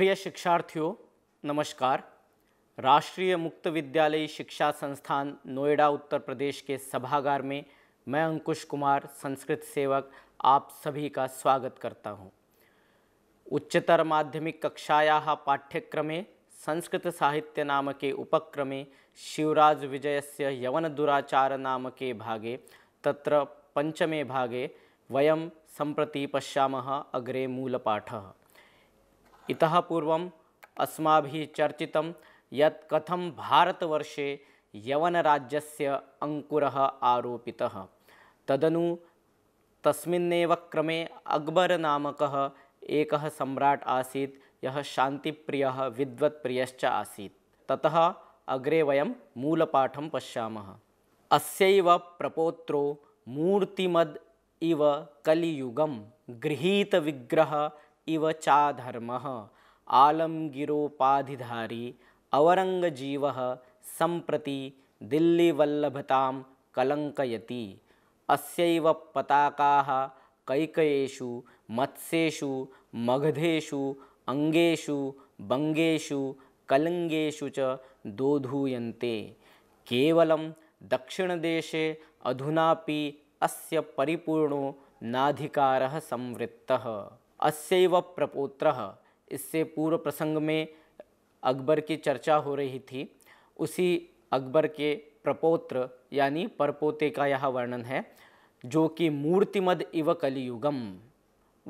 प्रिय शिक्षार्थियों नमस्कार राष्ट्रीय मुक्त विद्यालय शिक्षा संस्थान नोएडा उत्तर प्रदेश के सभागार में मैं अंकुश कुमार संस्कृत सेवक आप सभी का स्वागत करता हूँ उच्चतर माध्यमिक कक्षाया पाठ्यक्रमे संस्कृतसाहित्यनामके उपक्रमे शिवराज विजयस्य के भागे तत्र पंचमे भागे वयम संप्रति पश्या अग्रे है इत पूर्व अस्म चर्चित ये कथम भारतवर्षे यवनराज्य अंकुर आरोपितः तदनु तस्मिन्नेव क्रमे अक्बरनामकः एकः सम्राट् आसीत् यः शान्तिप्रियः विद्वत्प्रियश्च आसीत् ततः अग्रे वयं मूलपाठं पश्यामः अस्यैव प्रपोत्रो मूर्तिमद् इव कलियुगं गृहीतविग्रह इव चाधर्म आलमगिरोपाधिधारी अवरंगजीव संप्रति दिल्लीवल्लभतां कलंकयति अस्यैव पताकाः कैकयेषु मत्स्येषु मगधेषु अंगेषु बंगेषु कलिंगेषु च दोधूयन्ते दक्षिणदेशे अधुनापि अस्य परिपूर्णो नाधिकारः संवृत्तः अस्व प्रपोत्र इससे पूर्व प्रसंग में अकबर की चर्चा हो रही थी उसी अकबर के प्रपोत्र यानी परपोते का यह वर्णन है जो कि मूर्तिमद इव कलियुगम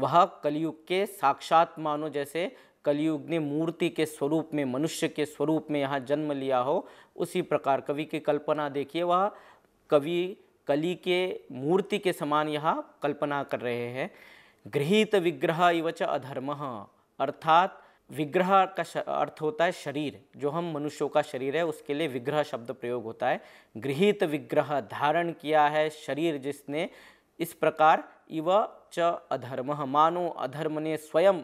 वह कलियुग के साक्षात मानो जैसे कलियुग ने मूर्ति के स्वरूप में मनुष्य के स्वरूप में यहाँ जन्म लिया हो उसी प्रकार कवि की कल्पना देखिए वह कवि कली के मूर्ति के समान यहाँ कल्पना कर रहे हैं गृहित विग्रह इव च अधर्म अर्थात विग्रह का अर्थ होता है शरीर जो हम मनुष्यों का शरीर है उसके लिए विग्रह शब्द प्रयोग होता है गृहित विग्रह धारण किया है शरीर जिसने इस प्रकार इव च अधर्म मानो अधर्म ने स्वयं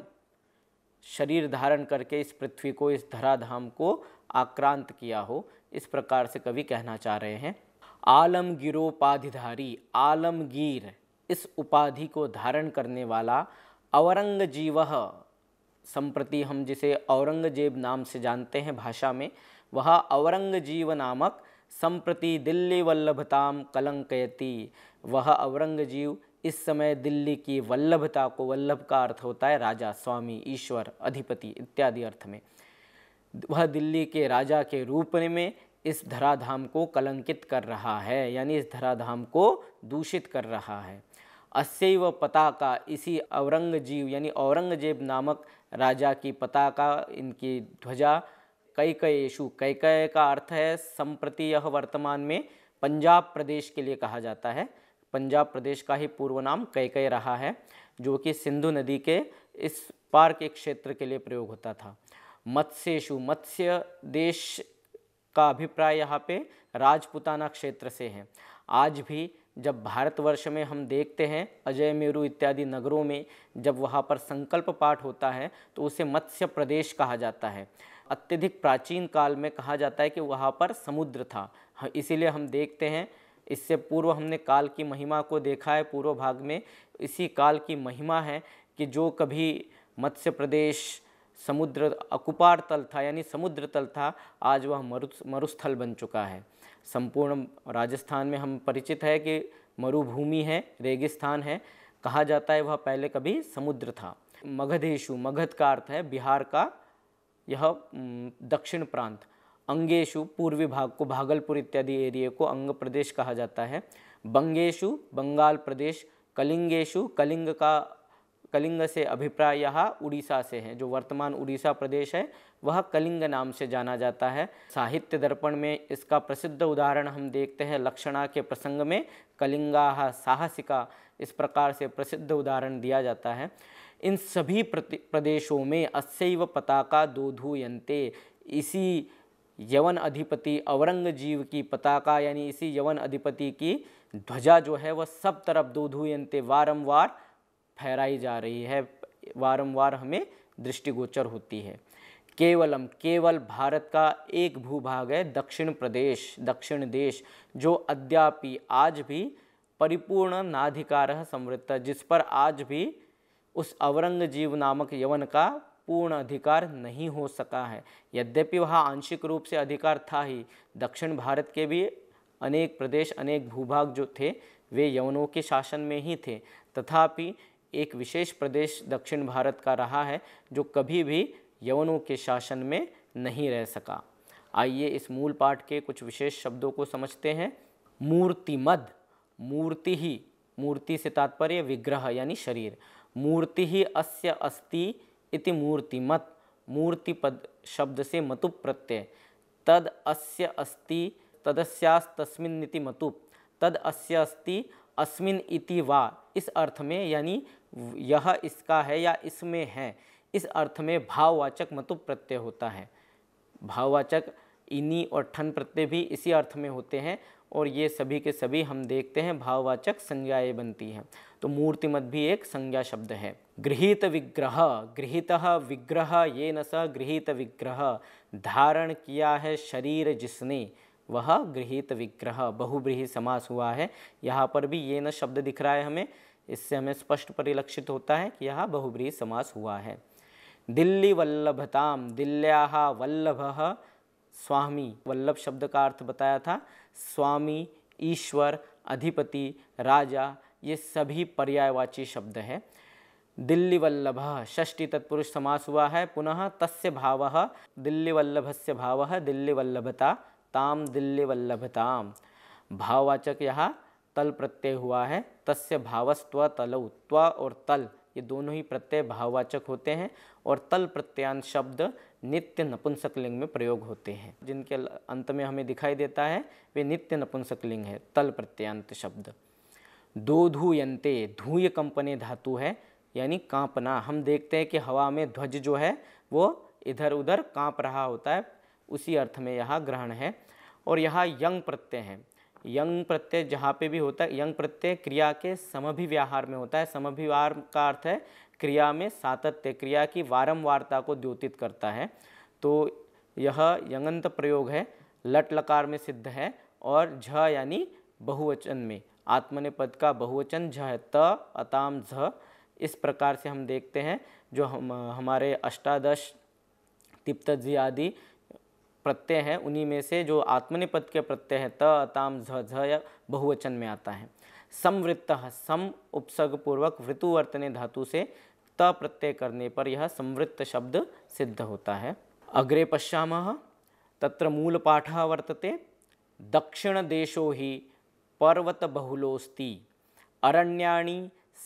शरीर धारण करके इस पृथ्वी को इस धराधाम को आक्रांत किया हो इस प्रकार से कवि कहना चाह रहे हैं आलमगिरोपाधिधारी आलमगीर इस उपाधि को धारण करने वाला औरंगजीव संप्रति हम जिसे औरंगजेब नाम से जानते हैं भाषा में वह औरंगजीव नामक संप्रति दिल्ली वल्लभताम कलंकयती वह औरंगजीव इस समय दिल्ली की वल्लभता को वल्लभ का अर्थ होता है राजा स्वामी ईश्वर अधिपति इत्यादि अर्थ में वह दिल्ली के राजा के रूप में इस धराधाम को कलंकित कर रहा है यानी इस धराधाम को दूषित कर रहा है अस्यव पताका इसी औरंगजीव यानी औरंगजेब नामक राजा की पताका इनकी ध्वजा कैकयेशु कैकय का अर्थ है संप्रति यह वर्तमान में पंजाब प्रदेश के लिए कहा जाता है पंजाब प्रदेश का ही पूर्व नाम कैकय रहा है जो कि सिंधु नदी के इस पार के क्षेत्र के लिए प्रयोग होता था मत्स्यशु मत्स्य देश का अभिप्राय यहाँ पे राजपुताना क्षेत्र से है आज भी जब भारतवर्ष में हम देखते हैं अजय मेरु इत्यादि नगरों में जब वहाँ पर संकल्प पाठ होता है तो उसे मत्स्य प्रदेश कहा जाता है अत्यधिक प्राचीन काल में कहा जाता है कि वहाँ पर समुद्र था हाँ, इसीलिए हम देखते हैं इससे पूर्व हमने काल की महिमा को देखा है पूर्व भाग में इसी काल की महिमा है कि जो कभी मत्स्य प्रदेश समुद्र अकुपार तल था यानी समुद्र तल था आज वह मरु मरुस्थल बन चुका है संपूर्ण राजस्थान में हम परिचित है कि मरुभूमि है रेगिस्तान है कहा जाता है वह पहले कभी समुद्र था मगधेशु मगध का अर्थ है बिहार का यह दक्षिण प्रांत अंगेशु पूर्वी भाग को भागलपुर इत्यादि एरिए को अंग प्रदेश कहा जाता है बंगेशु बंगाल प्रदेश कलिंगेशु कलिंग का कलिंग से अभिप्राय यह उड़ीसा से है जो वर्तमान उड़ीसा प्रदेश है वह कलिंग नाम से जाना जाता है साहित्य दर्पण में इसका प्रसिद्ध उदाहरण हम देखते हैं लक्षणा के प्रसंग में कलिंगा साहसिका इस प्रकार से प्रसिद्ध उदाहरण दिया जाता है इन सभी प्रदेशों में अस्व पताका दोधूयंते इसी यवन अधिपति औरंगजीव की पताका यानी इसी यवन अधिपति की ध्वजा जो है वह सब तरफ दोधूयंते वारंवार फहराई जा रही है वारंवार हमें दृष्टिगोचर होती है केवलम केवल भारत का एक भूभाग है दक्षिण प्रदेश दक्षिण देश जो अद्यापि आज भी परिपूर्ण नाधिकार समृद्ध जिस पर आज भी उस औरंगजीव नामक यवन का पूर्ण अधिकार नहीं हो सका है यद्यपि वह आंशिक रूप से अधिकार था ही दक्षिण भारत के भी अनेक प्रदेश अनेक भूभाग जो थे वे यवनों के शासन में ही थे तथापि एक विशेष प्रदेश दक्षिण भारत का रहा है जो कभी भी यवनों के शासन में नहीं रह सका आइए इस मूल पाठ के कुछ विशेष शब्दों को समझते हैं मूर्तिमद मूर्ति ही मूर्ति से तात्पर्य विग्रह यानी शरीर मूर्ति ही अस्य अस्ति इति मूर्तिमत मूर्ति पद शब्द से मतुप प्रत्यय तद अस्य अस्ति इति मतुप तद अस्य अस्ति अस्मिन इति वा इस अर्थ में यानी यह इसका है या इसमें है इस अर्थ में भाववाचक मतु प्रत्यय होता है भाववाचक इनी और ठन प्रत्यय भी इसी अर्थ में होते हैं और ये सभी के सभी हम देखते हैं भाववाचक संज्ञाएँ बनती हैं तो मूर्तिमत भी एक संज्ञा शब्द है गृहित विग्रह गृहित विग्रह ये न स गृहित विग्रह धारण किया है शरीर जिसने वह गृहित विग्रह बहुब्रीही समास हुआ है यहाँ पर भी ये न शब्द दिख रहा है हमें इससे हमें स्पष्ट परिलक्षित होता है कि यह बहुब्रीही समास हुआ है दिल्ली वल्लभताम दिल्ल्या वल्लभ स्वामी वल्लभ शब्द का अर्थ बताया था स्वामी ईश्वर अधिपति राजा ये सभी पर्यायवाची शब्द है दिल्ली वल्लभ षष्टी तत्पुरुष समास हुआ है पुनः तस्य भाव दिल्ली वल्लभ से भाव दिल्ली वल्लभता ताम दिल्ली वल्लभताम भाववाचक यहाँ तल प्रत्यय हुआ है तस्य भावस्त्व तलौ त्व और तल ये दोनों ही प्रत्यय भाववाचक होते हैं और तल प्रत्यांत शब्द नित्य नपुंसक लिंग में प्रयोग होते हैं जिनके अंत में हमें दिखाई देता है वे नित्य नपुंसक लिंग है तल प्रत्यांत शब्द दो धूयंते धूय कंपने धातु है यानी कांपना हम देखते हैं कि हवा में ध्वज जो है वो इधर उधर कांप रहा होता है उसी अर्थ में यह ग्रहण है और यहाँ यंग प्रत्यय हैं यंग प्रत्यय जहाँ पे भी होता है यंग प्रत्यय क्रिया के समभिव्यहार में होता है समभिव्यहार का अर्थ है क्रिया में सातत्य क्रिया की वारंवारता को द्योतित करता है तो यह यंगंत प्रयोग है लट लकार में सिद्ध है और झ यानी बहुवचन में आत्मने पद का बहुवचन झ है त अताम झ इस प्रकार से हम देखते हैं जो हम हमारे अष्टादश तिप्त जी आदि प्रत्यय हैं उन्हीं में से जो आत्मनिपद के प्रत्यय हैं त ताम झ झ बहुवचन में आता है समवृत्त सम उपसर्ग पूर्वक ऋतुवर्तने धातु से त प्रत्यय करने पर यह संवृत्त शब्द सिद्ध होता है अग्रे पश्यामः तत्र पाठ वर्तते ही पर्वत बहुलोस्ती अरण्याणी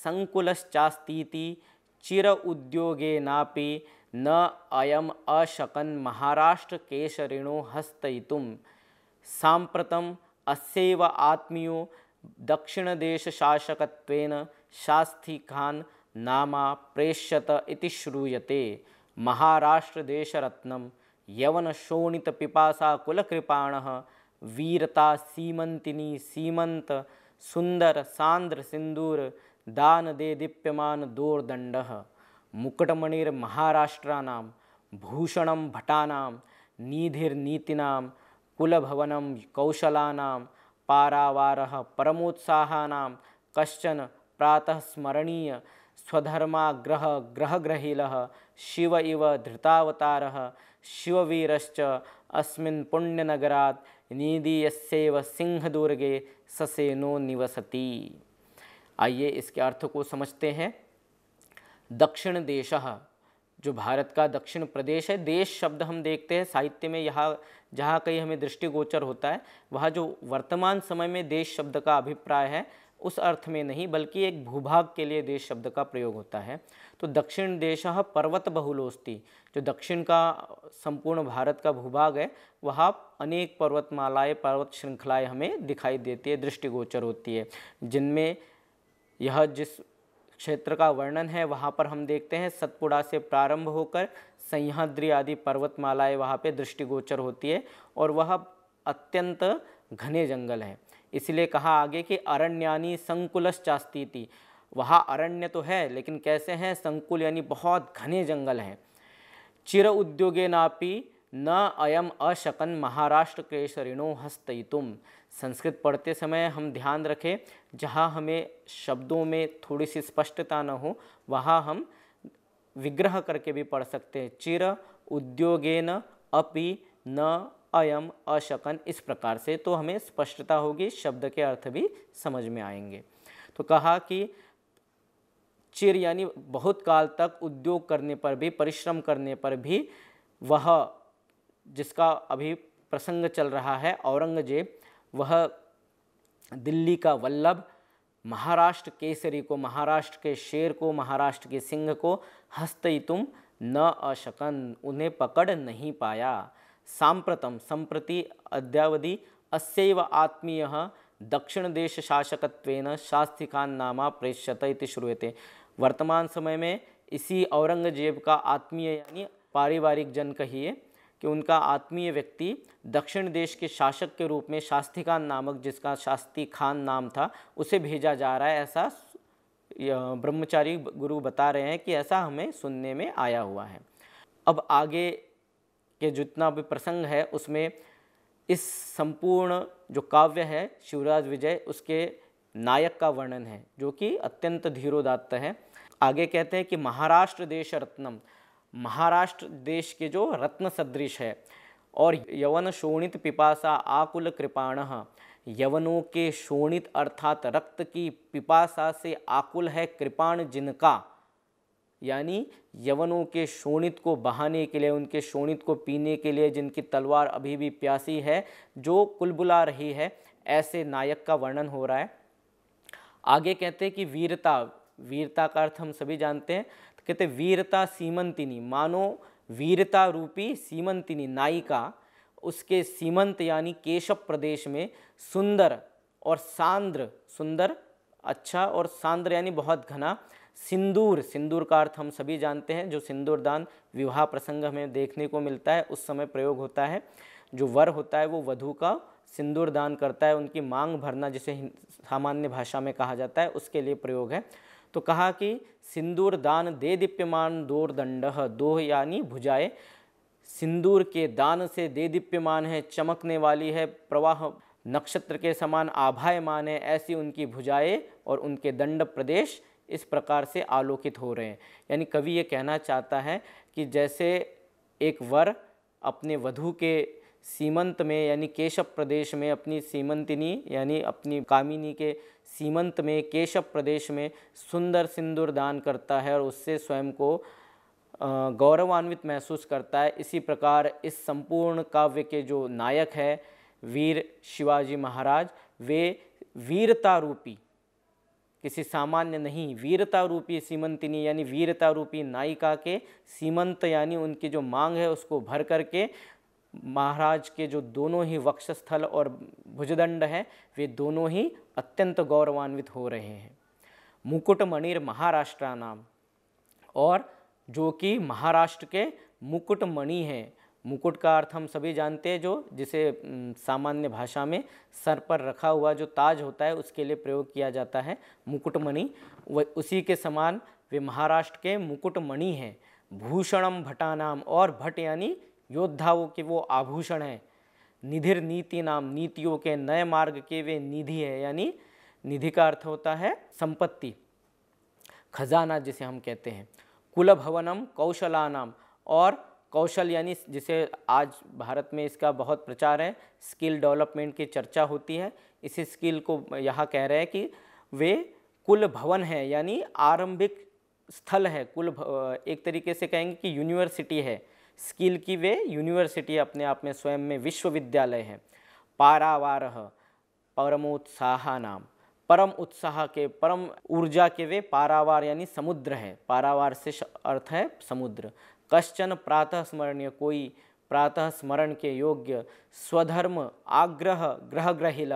सङ्कुलश्चास्तीति चिर उद्योगेनापि न अयम अशकन महाराष्ट्र केशरिणो हस्तयितुम सांप्रतम अस्व आत्मीयो दक्षिणदेश शासकत्वेन शास्थी खान नामा प्रेष्यत इति श्रूयते महाराष्ट्र देशरत्नम यवन शोणित पिपासा कुलकृपाण वीरता सीमंतिनी सीमंत सुंदर सांद्र सिंदूर दान दे दीप्यमान दूरदंड मुकुटमणिर्महाराष्ट्राणां भूषण भटानां निधिर्नीतीनां कुलभवनं कौशलानां पारावारः परमोत्साहानां कश्चन प्रातःस्मरणीय स्वधर्माग्रह ग्रहग्रहिलः शिव इव धृतावतारः शिववीरश्च अस्मिन् पुण्यनगरात् सिंहदुर्गे ससेनो निवसती आइए इसके अर्थ को समझते हैं दक्षिण देश जो भारत का दक्षिण प्रदेश है देश शब्द हम देखते हैं साहित्य में यहाँ जहाँ कहीं हमें दृष्टिगोचर होता है वह जो वर्तमान समय में देश शब्द का अभिप्राय है उस अर्थ में नहीं बल्कि एक भूभाग के लिए देश शब्द का प्रयोग होता है तो दक्षिण देश पर्वत बहुलोस्ती जो दक्षिण का संपूर्ण भारत का भूभाग है वहाँ अनेक पर्वतमालाएँ पर्वत श्रृंखलाएँ हमें दिखाई देती है दृष्टिगोचर होती है जिनमें यह जिस क्षेत्र का वर्णन है वहाँ पर हम देखते हैं सतपुड़ा से प्रारंभ होकर सह्याद्री आदि पर्वतमालाएँ वहाँ पर दृष्टिगोचर होती है और वह अत्यंत घने जंगल है इसलिए कहा आगे कि अरण्यानी चास्ती थी वहाँ अरण्य तो है लेकिन कैसे हैं संकुल यानी बहुत घने जंगल हैं चिर उद्योगे नापी न अयम अशकन महाराष्ट्र शरीणों हस्तुम संस्कृत पढ़ते समय हम ध्यान रखें जहाँ हमें शब्दों में थोड़ी सी स्पष्टता न हो वहाँ हम विग्रह करके भी पढ़ सकते हैं चिर उद्योगेन अपि न अयम अशकन इस प्रकार से तो हमें स्पष्टता होगी शब्द के अर्थ भी समझ में आएंगे तो कहा कि चिर यानी बहुत काल तक उद्योग करने पर भी परिश्रम करने पर भी वह जिसका अभी प्रसंग चल रहा है औरंगजेब वह दिल्ली का वल्लभ महाराष्ट्र केसरी को महाराष्ट्र के शेर को महाराष्ट्र के सिंह को हस्तयितुम न अशकन उन्हें पकड़ नहीं पाया सांप्रतम संप्रति अद्यावधि अस्व आत्मीय दक्षिण देश शासक शास्त्री खान नामा प्रेष्यत इति श्रूयते वर्तमान समय में इसी औरंगजेब का आत्मीय यानी पारिवारिक जन कहिए कि उनका आत्मीय व्यक्ति दक्षिण देश के शासक के रूप में शास्त्री खान नामक जिसका शास्त्री खान नाम था उसे भेजा जा रहा है ऐसा ब्रह्मचारी गुरु बता रहे हैं कि ऐसा हमें सुनने में आया हुआ है अब आगे के जितना भी प्रसंग है उसमें इस संपूर्ण जो काव्य है शिवराज विजय उसके नायक का वर्णन है जो कि अत्यंत धीरोदात्त है आगे कहते हैं कि महाराष्ट्र देश रत्नम महाराष्ट्र देश के जो रत्न सदृश है और यवन शोणित पिपासा आकुल कृपाण यवनों के शोणित अर्थात रक्त की पिपासा से आकुल है कृपाण जिनका यानी यवनों के शोणित को बहाने के लिए उनके शोणित को पीने के लिए जिनकी तलवार अभी भी प्यासी है जो कुलबुला रही है ऐसे नायक का वर्णन हो रहा है आगे कहते हैं कि वीरता वीरता का अर्थ हम सभी जानते हैं कहते वीरता सीमंतिनी मानो वीरता रूपी सीमंतिनी नायिका उसके सीमंत यानी केशव प्रदेश में सुंदर और सांद्र सुंदर अच्छा और सांद्र यानी बहुत घना सिंदूर सिंदूर का अर्थ हम सभी जानते हैं जो सिंदूर दान विवाह प्रसंग हमें देखने को मिलता है उस समय प्रयोग होता है जो वर होता है वो वधु का सिंदूर दान करता है उनकी मांग भरना जिसे सामान्य भाषा में कहा जाता है उसके लिए प्रयोग है तो कहा कि सिंदूर दान दे दीप्यमान दोर दंड दो यानी भुजाए सिंदूर के दान से दे दीप्यमान है चमकने वाली है प्रवाह नक्षत्र के समान आभायमान है ऐसी उनकी भुजाएं और उनके दंड प्रदेश इस प्रकार से आलोकित हो रहे हैं यानी कवि ये कहना चाहता है कि जैसे एक वर अपने वधु के सीमंत में यानी केशव प्रदेश में अपनी सीमंतिनी यानी अपनी कामिनी के सीमंत में केशव प्रदेश में सुंदर सिंदूर दान करता है और उससे स्वयं को गौरवान्वित महसूस करता है इसी प्रकार इस संपूर्ण काव्य के जो नायक है वीर शिवाजी महाराज वे वीरता रूपी किसी सामान्य नहीं वीरता रूपी सीमंतिनी यानी वीरता रूपी नायिका के सीमंत यानी उनकी जो मांग है उसको भर करके महाराज के जो दोनों ही वक्षस्थल और भुजदंड हैं वे दोनों ही अत्यंत गौरवान्वित हो रहे हैं मुकुटमणिर महाराष्ट्र नाम और जो कि महाराष्ट्र के मुकुटमणि हैं मुकुट का अर्थ हम सभी जानते हैं जो जिसे सामान्य भाषा में सर पर रखा हुआ जो ताज होता है उसके लिए प्रयोग किया जाता है मुकुटमणि व उसी के समान वे महाराष्ट्र के मुकुटमणि हैं भूषणम भटानाम और भट यानी योद्धाओं के वो आभूषण हैं निधिर नीति नाम नीतियों के नए मार्ग के वे निधि है यानी निधि का अर्थ होता है संपत्ति खजाना जिसे हम कहते हैं कुल भवनम कौशलानाम और कौशल यानी जिसे आज भारत में इसका बहुत प्रचार है स्किल डेवलपमेंट की चर्चा होती है इसी स्किल को यहाँ कह रहे हैं कि वे कुल भवन है यानी आरंभिक स्थल है कुल एक तरीके से कहेंगे कि यूनिवर्सिटी है स्किल की वे यूनिवर्सिटी अपने आप में स्वयं में विश्वविद्यालय है पारावार परमोत्साह नाम परम उत्साह के परम ऊर्जा के वे पारावार यानी समुद्र हैं पारावार से अर्थ है समुद्र कश्चन प्रातः स्मरणीय कोई प्रातः स्मरण के योग्य स्वधर्म आग्रह ग्रह ग्रहिल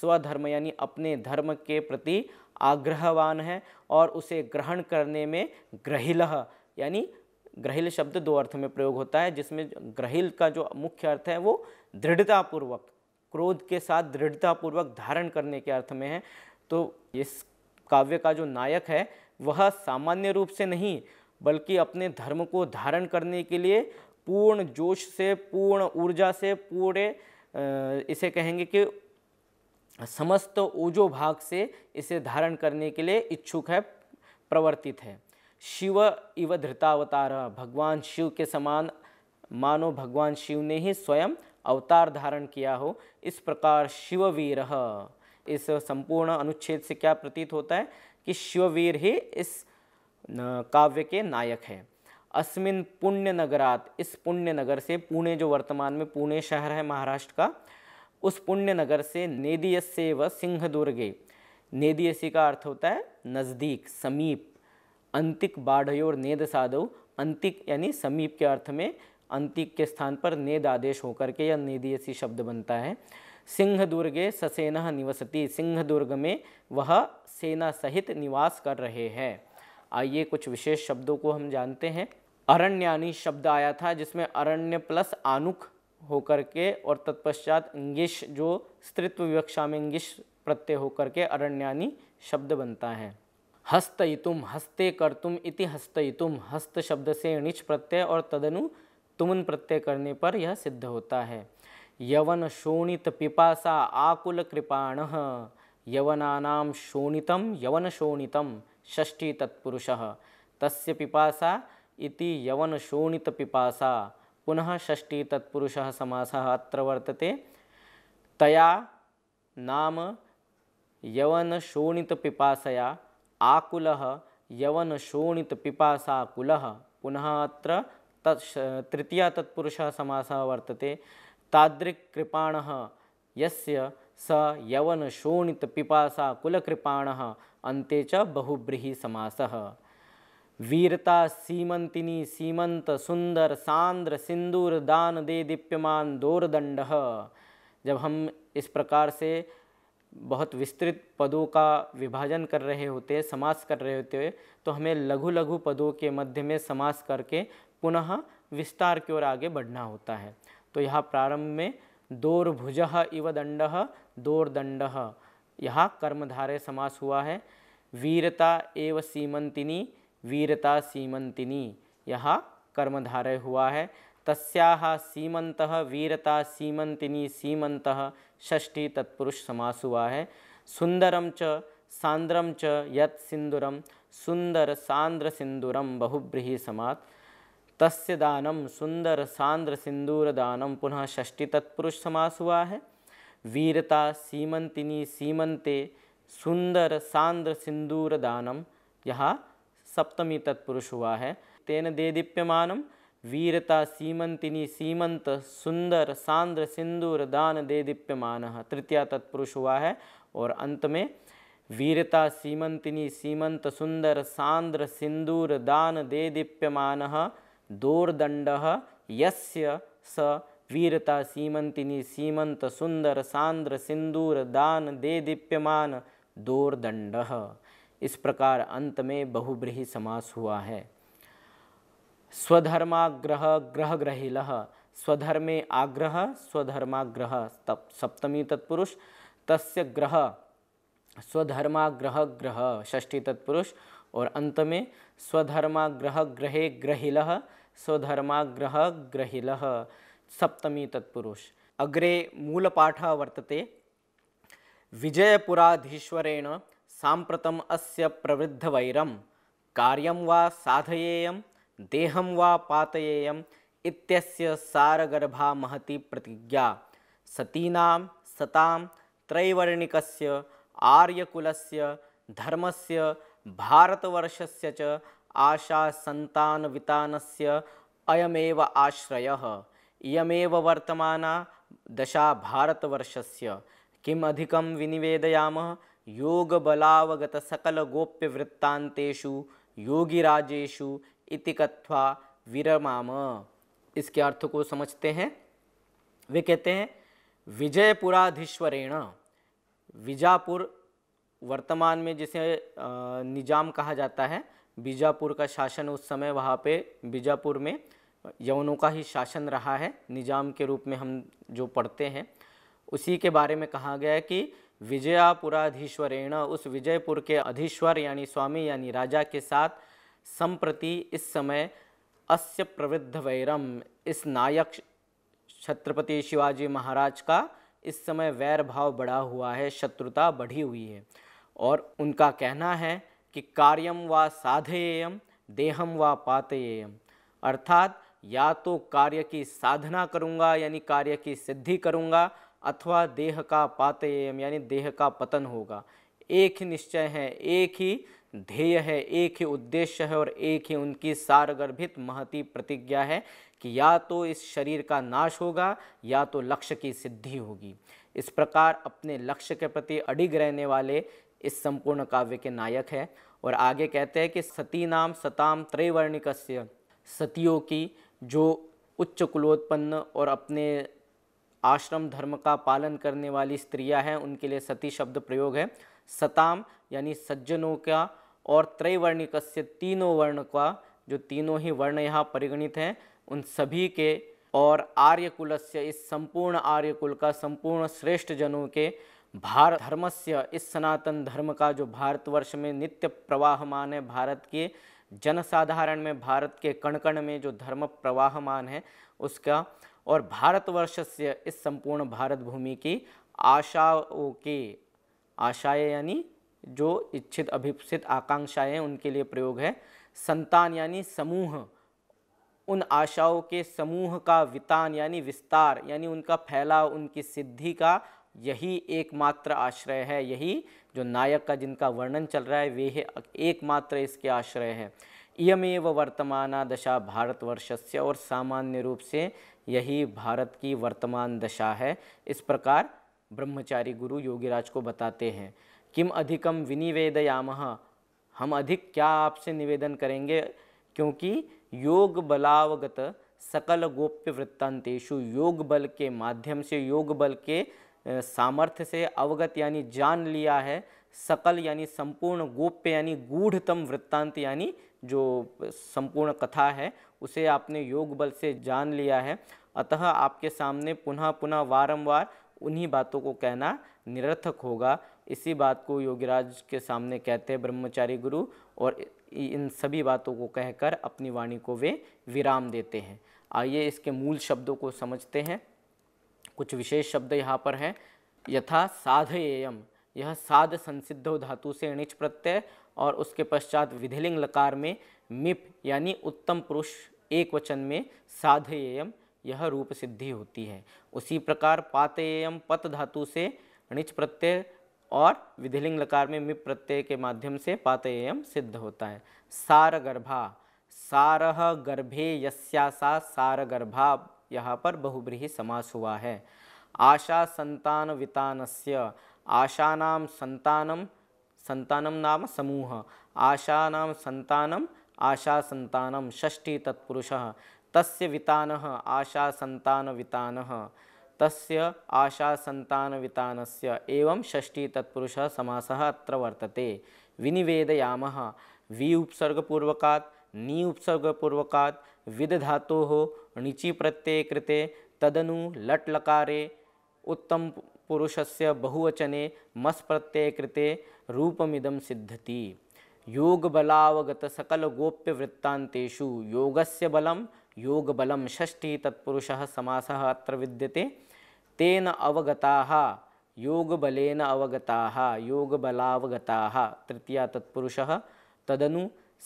स्वधर्म यानी अपने धर्म के प्रति आग्रहवान है और उसे ग्रहण करने में ग्रहिल यानी ग्रहिल शब्द दो अर्थ में प्रयोग होता है जिसमें ग्रहिल का जो मुख्य अर्थ है वो दृढ़तापूर्वक क्रोध के साथ दृढ़तापूर्वक धारण करने के अर्थ में है तो इस काव्य का जो नायक है वह सामान्य रूप से नहीं बल्कि अपने धर्म को धारण करने के लिए पूर्ण जोश से पूर्ण ऊर्जा से पूरे इसे कहेंगे कि समस्त ओजो भाग से इसे धारण करने के लिए इच्छुक है प्रवर्तित है शिव इव धृतावतार भगवान शिव के समान मानो भगवान शिव ने ही स्वयं अवतार धारण किया हो इस प्रकार शिववीर इस संपूर्ण अनुच्छेद से क्या प्रतीत होता है कि शिववीर ही इस काव्य के नायक है अस्मिन पुण्य नगरात इस पुण्य नगर से पुणे जो वर्तमान में पुणे शहर है महाराष्ट्र का उस पुण्य नगर से से व सिंहदुर्गे नेदियसी का अर्थ होता है नज़दीक समीप अंतिक और नेद साधव अंतिक यानी समीप के अर्थ में अंतिक के स्थान पर नेद आदेश होकर के या नेदियसी शब्द बनता है सिंह दुर्गे ससेन निवसती सिंह दुर्ग में वह सेना सहित निवास कर रहे हैं आइए कुछ विशेष शब्दों को हम जानते हैं अरण्यानी शब्द आया था जिसमें अरण्य प्लस आनुक होकर के और तत्पश्चात इंगिश जो स्त्रित्व विवक्षा में इंगिश प्रत्यय होकर के अरण्यानी शब्द बनता है हस्तयितुम हस्ते कर्तुम इति हस्तयितुम हस्त शब्द से णिच प्रत्यय और तदनु तुमन प्रत्यय करने पर यह सिद्ध होता है यवन शोणित पिपासा आकुल कृपाण यवना शोणित यवन शोणित षष्ठी तत्पुरुष तस्य पिपासा इति यवन शोणित पिपासा पुनः षष्ठी तत्पुरुष समास अत्र वर्तते तया नाम यवन शोणित पिपासया आकुलः यवनशोणितपिपासाकुलः पुनः अत्र तृतीय तृतीयः तत्पुरुषः समासः वर्तते तादृक्कृपाणः यस्य स यवनशोणितपिपासाकुलकृपाणः अन्ते च बहुव्रीहिसमासः वीरता सीमन्तिनी सीमन्तसुन्दर सांद्र सिंदूर दान दे दीप्यमान दोरदंड जब हम इस प्रकार से बहुत विस्तृत पदों का विभाजन कर रहे होते हैं समास कर रहे होते हैं तो हमें लघु लघु पदों के मध्य में समास करके पुनः विस्तार की ओर आगे बढ़ना होता है तो यहाँ प्रारंभ में दोर्भुज इव दंड दंड यह कर्मधारय समास हुआ है वीरता एव सीमंतिनी वीरता सीमंतिनी यहाँ कर्मधारय हुआ है तस्या सीमंत वीरता सीमंतिनी सीमंत षष्ठी तत्पुरुष समास हुआ है सुंदरम च सांद्रम च यत सिंदुरम सुंदर सांद्र सिंदूरम बहुब्रीहि समात तस्य दानम सुंदर सांद्र सिंदूर दानम पुनः षष्ठी तत्पुरुष समास हुआ है वीरता सीमंतिनी सीमंते सुंदर सांद्र सिंदूर दानम यहाँ सप्तमी तत्पुरुष हुआ है तेन दे दीप्यमानम वीरता सीमंतिनी सीमंत सुंदर सांद्र सिंदूर दान दे दीप्यमान तृतीया तत्पुरुष हुआ है और अंत में वीरता सीमंतिनी सीमंत सुंदर सांद्र सिंदूर दान दे दीप्यमान दोर्दंड यस्य स वीरता सीमंतिनी सीमंत सुंदर सांद्र सिंदूर दान दे दीप्यमान दोर्दंड इस प्रकार अंत में बहुब्रीही समास हुआ है स्वधर्माग्रह ग्रह ग्रहिल स्वधर्मे आग्रह स्वधर्माग्रह तप सप्तमी तत्पुरुष तस्य ग्रह स्वधर्माग्रह ग्रह षष्ठी तत्पुरुष और अंत में स्वधर्माग्रह ग्रहे ग्रहिल स्वधर्माग्रह ग्रहिल सप्तमी तत्पुरुष अग्रे पाठ वर्तते विजयपुराधीश्वरेण सांप्रतम अस्य प्रवृद्धवैरं कार्यम वा साधयेयम देहं वा पातयेयम् इत्यस्य सारगर्भा महती प्रतिज्ञा सतीनां सतां त्रैवर्णिकस्य आर्यकुलस्य धर्मस्य भारतवर्षस्य च आशासन्तानवितानस्य अयमेव आश्रयः इयमेव वर्तमाना दशा भारतवर्षस्य किम् अधिकं विनिवेदयामः योगबलावगतसकलगोप्यवृत्तान्तेषु योगिराजेषु इति कथ्वा विरमाम इसके अर्थ को समझते हैं वे कहते हैं विजयपुराधीश्वरेण विजापुर वर्तमान में जिसे निजाम कहा जाता है बीजापुर का शासन उस समय वहाँ पे बीजापुर में यवनों का ही शासन रहा है निजाम के रूप में हम जो पढ़ते हैं उसी के बारे में कहा गया है कि विजयापुराधीश्वरेण उस विजयपुर के अधीश्वर यानी स्वामी यानी राजा के साथ संप्रति इस समय अस्य प्रवृद्ध वैरम इस नायक छत्रपति शिवाजी महाराज का इस समय वैर भाव बढ़ा हुआ है शत्रुता बढ़ी हुई है और उनका कहना है कि कार्यम व साधेयम देहम व पातेयम अर्थात या तो कार्य की साधना करूँगा यानी कार्य की सिद्धि करूँगा अथवा देह का पातेयम यानी देह का पतन होगा एक ही निश्चय है एक ही ध्येय है एक ही उद्देश्य है और एक ही उनकी सारगर्भित महती प्रतिज्ञा है कि या तो इस शरीर का नाश होगा या तो लक्ष्य की सिद्धि होगी इस प्रकार अपने लक्ष्य के प्रति अडिग रहने वाले इस संपूर्ण काव्य के नायक है और आगे कहते हैं कि सती नाम सताम त्रैवर्णिक सतियों की जो उच्च कुलोत्पन्न और अपने आश्रम धर्म का पालन करने वाली स्त्रियां हैं उनके लिए सती शब्द प्रयोग है सताम यानी सज्जनों का और त्रैवर्णिक तीनों वर्ण का जो तीनों ही वर्ण यहाँ परिगणित हैं उन सभी के और आर्यकुल से इस संपूर्ण आर्यकुल का संपूर्ण श्रेष्ठ जनों के भार से इस सनातन धर्म का जो भारतवर्ष में नित्य प्रवाहमान है भारत के जनसाधारण में भारत के कण कण में जो धर्म प्रवाहमान है उसका और भारतवर्ष से इस संपूर्ण भारत भूमि की आशाओं के आशाएं यानी जो इच्छित अभिप्सित आकांक्षाएं उनके लिए प्रयोग है संतान यानी समूह उन आशाओं के समूह का वितान यानी विस्तार यानी उनका फैलाव उनकी सिद्धि का यही एकमात्र आश्रय है यही जो नायक का जिनका वर्णन चल रहा है वे एकमात्र इसके आश्रय है इयमेव वर्तमान दशा भारतवर्षस्य और सामान्य रूप से यही भारत की वर्तमान दशा है इस प्रकार ब्रह्मचारी गुरु योगीराज को बताते हैं किम अधिकम विनिवेदयाम हम अधिक क्या आपसे निवेदन करेंगे क्योंकि योग बलावगत सकल गोप्य वृत्तांतेशु योग बल के माध्यम से योग बल के सामर्थ्य से अवगत यानी जान लिया है सकल यानी संपूर्ण गोप्य यानी गूढ़तम वृत्तांत यानी जो संपूर्ण कथा है उसे आपने योग बल से जान लिया है अतः आपके सामने पुनः पुनः वारंवार उन्हीं बातों को कहना निरर्थक होगा इसी बात को योगीराज के सामने कहते हैं ब्रह्मचारी गुरु और इन सभी बातों को कहकर अपनी वाणी को वे विराम देते हैं आइए इसके मूल शब्दों को समझते हैं कुछ विशेष शब्द यहाँ पर हैं यथा साधयेयम यह साध संसिद्ध धातु से अणिच प्रत्यय और उसके पश्चात विधिलिंग लकार में मिप यानी उत्तम पुरुष एक वचन में साधयेयम यह रूप सिद्धि होती है उसी प्रकार पातेयम पत धातु से णिच प्रत्यय और विधिलिंग लकार में मिप प्रत्यय के माध्यम से पातेयम सिद्ध होता है सार गर्भा सारह गर्भे यस्या सा सार गर्भा यहाँ पर बहुब्रीही समास हुआ है आशा संतान वितानस्य आशानाम संतानम संतानम नाम समूह आशा नाम संतानम आशा संतानम षष्ठी तत्पुरुषः तस्य वितान आशा संतान वितान तस्य आशा संतान वितानस्य एवं षष्ठी तत्पुरुषः समासः अत्र वर्तते विनिवेदयामः वि उपसर्गपूर्वकात् नि उपसर्गपूर्वकात् विद धातोः णिचि प्रत्यये कृते तदनु लट् लकारे उत्तम पुरुषस्य बहुवचने मस् प्रत्यय कृते रूपमिदं सिद्धति योगबलावगतसकलगोप्यवृत्तान्तेषु योगस्य बलं योगबलं षष्ठी तत्पुरुषः समासः अत्र विद्यते तेन अवगताः योगबलेन अवगताः योगबलावगताः तृतीया तत्पुरुषः तदनु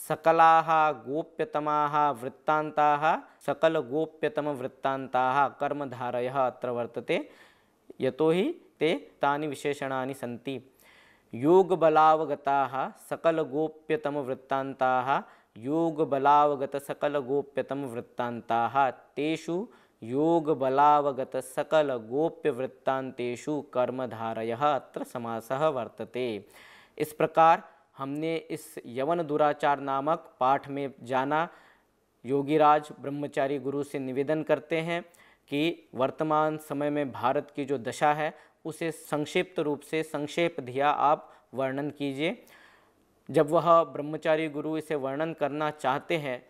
वृत्ता गोप्यतमाः वृत्तान्ताः सकलगोप्यतमवृत्तान्ताः कर्मधारयः अत्र वर्तते यतो हि ते तानि विशेषणानि सन्ति योगबलावगताः सकलगोप्यतमवृत्तान्ताः योग बलावगत सकल गोप्यतम वृत्तान्ताः तेषु वृत्तांतेषु कर्मधारय अत्र समासः वर्तते इस प्रकार हमने इस यवन दुराचार नामक पाठ में जाना योगीराज ब्रह्मचारी गुरु से निवेदन करते हैं कि वर्तमान समय में भारत की जो दशा है उसे संक्षिप्त रूप से संक्षेप दिया आप वर्णन कीजिए जब वह ब्रह्मचारी गुरु इसे वर्णन करना चाहते हैं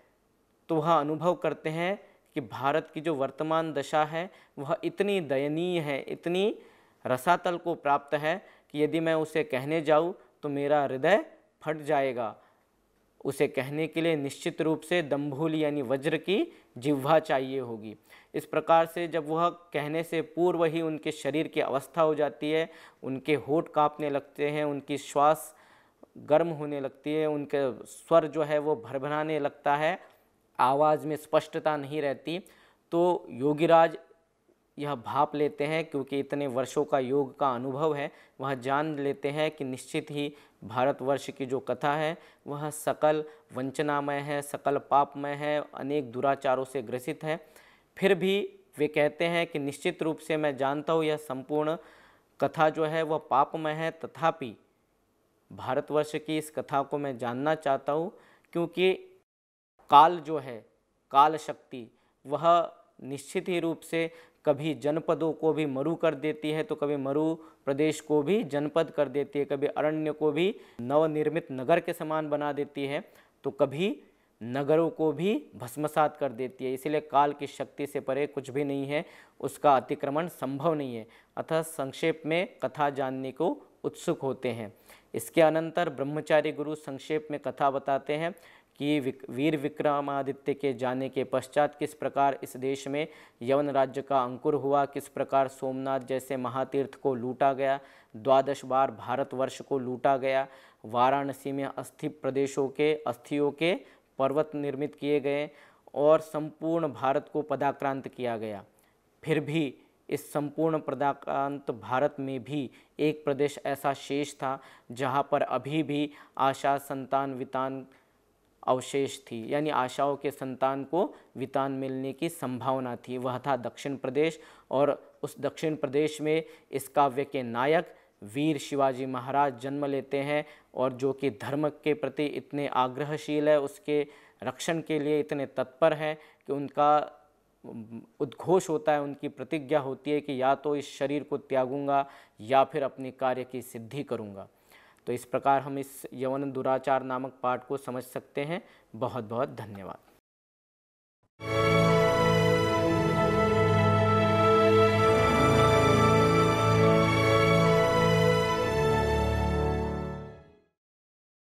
तो वह अनुभव करते हैं कि भारत की जो वर्तमान दशा है वह इतनी दयनीय है इतनी रसातल को प्राप्त है कि यदि मैं उसे कहने जाऊँ तो मेरा हृदय फट जाएगा उसे कहने के लिए निश्चित रूप से दम्भूल यानी वज्र की जिह्वा चाहिए होगी इस प्रकार से जब वह कहने से पूर्व ही उनके शरीर की अवस्था हो जाती है उनके होठ कांपने लगते हैं उनकी श्वास गर्म होने लगती है उनके स्वर जो है वो भरभराने लगता है आवाज़ में स्पष्टता नहीं रहती तो योगीराज यह भाप लेते हैं क्योंकि इतने वर्षों का योग का अनुभव है वह जान लेते हैं कि निश्चित ही भारतवर्ष की जो कथा है वह सकल वंचनामय है सकल पापमय है अनेक दुराचारों से ग्रसित है फिर भी वे कहते हैं कि निश्चित रूप से मैं जानता हूँ यह संपूर्ण कथा जो है वह पापमय है तथापि भारतवर्ष की इस कथा को मैं जानना चाहता हूँ क्योंकि काल जो है काल शक्ति वह निश्चित ही रूप से कभी जनपदों को भी मरु कर देती है तो कभी मरु प्रदेश को भी जनपद कर देती है कभी अरण्य को भी नवनिर्मित नगर के समान बना देती है तो कभी नगरों को भी भस्मसात कर देती है इसीलिए काल की शक्ति से परे कुछ भी नहीं है उसका अतिक्रमण संभव नहीं है अतः संक्षेप में कथा जानने को उत्सुक होते हैं इसके अनंतर ब्रह्मचारी गुरु संक्षेप में कथा बताते हैं कि वीर विक्रमादित्य के जाने के पश्चात किस प्रकार इस देश में यवन राज्य का अंकुर हुआ किस प्रकार सोमनाथ जैसे महातीर्थ को लूटा गया द्वादश बार भारतवर्ष को लूटा गया वाराणसी में अस्थि प्रदेशों के अस्थियों के पर्वत निर्मित किए गए और संपूर्ण भारत को पदाक्रांत किया गया फिर भी इस संपूर्ण प्रदाकांत भारत में भी एक प्रदेश ऐसा शेष था जहाँ पर अभी भी आशा संतान वितान अवशेष थी यानी आशाओं के संतान को वितान मिलने की संभावना थी वह था दक्षिण प्रदेश और उस दक्षिण प्रदेश में इस काव्य के नायक वीर शिवाजी महाराज जन्म लेते हैं और जो कि धर्म के प्रति इतने आग्रहशील है उसके रक्षण के लिए इतने तत्पर हैं कि उनका उद्घोष होता है उनकी प्रतिज्ञा होती है कि या तो इस शरीर को त्यागूंगा या फिर अपने कार्य की सिद्धि करूंगा तो इस प्रकार हम इस यवन दुराचार नामक पाठ को समझ सकते हैं बहुत बहुत धन्यवाद